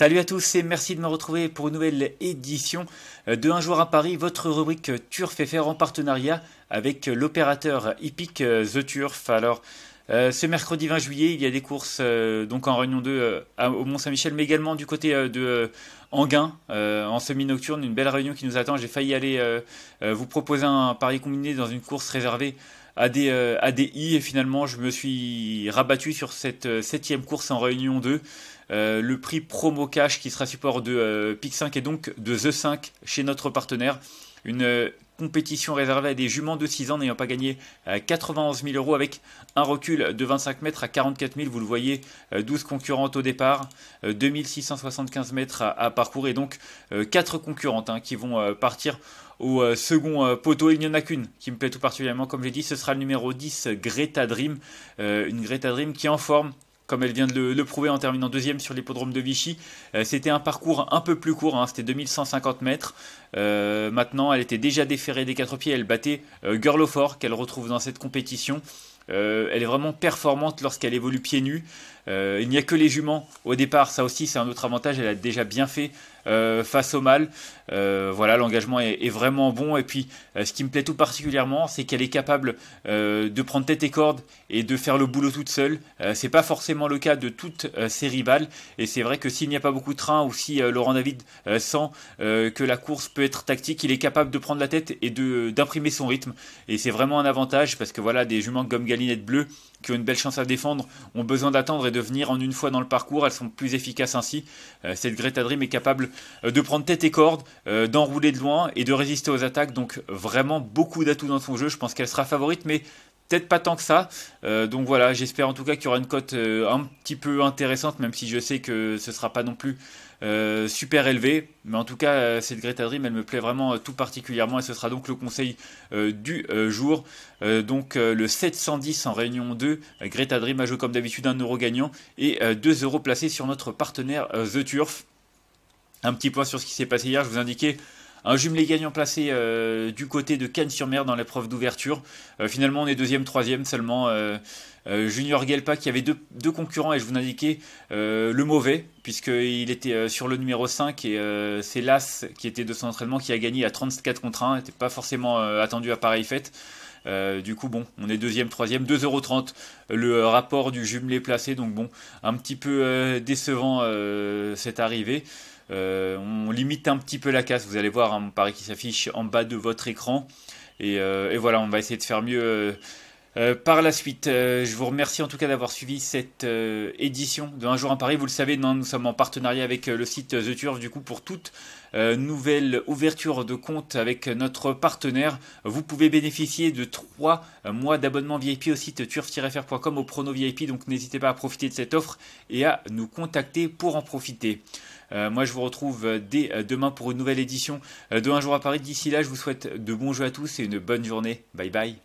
Salut à tous et merci de me retrouver pour une nouvelle édition euh, de Un jour à Paris, votre rubrique Turf faire en partenariat avec euh, l'opérateur hippique euh, The Turf. Alors, ce mercredi 20 juillet, il y a des courses donc en Réunion 2 au Mont-Saint-Michel, mais également du côté de Anguin, en semi-nocturne, une belle réunion qui nous attend. J'ai failli aller vous proposer un pari combiné dans une course réservée ADI euh, et finalement je me suis rabattu sur cette euh, septième course en Réunion 2. Euh, le prix promo cash qui sera support de PIC 5 et donc de The 5 chez notre partenaire. Une euh, compétition réservée à des juments de 6 ans n'ayant pas gagné 91 euh, 000 euros avec un recul de 25 mètres à 44 000. Vous le voyez, 12 euh, concurrentes au départ, 2675 mètres à, parcourir donc 4 concurrentes hein, qui vont partir au second poteau. Il n'y en a qu'une qui me plaît tout particulièrement, comme j'ai dit, ce sera le numéro 10, Greta Dream. une Greta Dream qui est en forme, comme elle vient de le, prouver en terminant deuxième sur l'hippodrome de Vichy. Euh, c'était un parcours un peu plus court, hein, c'était 2150 mètres. Euh, maintenant, elle était déjà déférée des quatre pieds, elle battait euh, Girl of fort qu'elle retrouve dans cette compétition. elle est vraiment performante lorsqu'elle évolue pieds nus. Euh, il n'y a que les juments au départ, ça aussi c'est un autre avantage, elle a déjà bien fait euh, face au mal. Euh, voilà, l'engagement est, vraiment bon. Et puis, ce qui me plaît tout particulièrement, c'est qu'elle est capable de prendre tête et corde et de faire le boulot toute seule. c'est pas forcément le cas de toutes ses rivales. Et c'est vrai que s'il n'y a pas beaucoup de train ou si Laurent David sent que la course peut être tactique, il est capable de prendre la tête et d'imprimer son rythme. Et c'est vraiment un avantage parce que voilà, des juments comme Galinette Bleue, qui ont une belle chance à défendre, ont besoin d'attendre et de venir en une fois dans le parcours. Elles sont plus efficaces ainsi. Euh, cette Greta Dream est capable euh, de prendre tête et corde, euh, d'enrouler de loin et de résister aux attaques. Donc vraiment beaucoup d'atouts dans son jeu. Je pense qu'elle sera favorite, mais peut-être pas tant que ça. Euh, donc voilà, j'espère en tout cas qu'il y aura une cote euh, un petit peu intéressante, même si je sais que ce ne sera pas non plus euh, super élevé. Mais en tout cas, cette Greta Dream, elle me plaît vraiment tout particulièrement et ce sera donc le conseil du jour. donc le 710 en réunion 2, Greta Dream a joué comme d'habitude un euro gagnant et 2 euros placés sur notre partenaire The Turf. Un petit point sur ce qui s'est passé hier, je vous indiquais un ah, jumelé gagnant placé euh, du côté de Cannes-sur-Mer dans l'épreuve d'ouverture. Euh, finalement, on est deuxième, troisième seulement. Euh, Junior Gelpa qui avait deux, concurrents et je vous l'indiquais, le mauvais, puisqu'il était sur le numéro 5 et c'est Las qui était de son entraînement qui a gagné à 34 contre 1, n'était pas forcément attendu à pareille fête. du coup, bon, on est deuxième, troisième, 2,30€ le rapport du jumelé placé. Donc, bon, un petit peu décevant cette arrivée. Euh, on limite un petit peu la casse. Vous allez voir un hein, pari qui s'affiche en bas de votre écran. Et, euh, voilà, on va essayer de faire mieux. Euh, par la suite, je vous remercie en tout cas d'avoir suivi cette édition de Un jour en Paris. Vous le savez, nous sommes en partenariat avec le site The Turf du coup pour toute nouvelle ouverture de compte avec notre partenaire. Vous pouvez bénéficier de 3 mois d'abonnement VIP au site turf-fr.com au prono VIP, donc n'hésitez pas à profiter de cette offre et à nous contacter pour en profiter. Euh, moi, je vous retrouve euh, dès euh, demain pour une nouvelle édition de Un jour à Paris. D'ici là, je vous souhaite de bons jeux à tous et une bonne journée. Bye bye.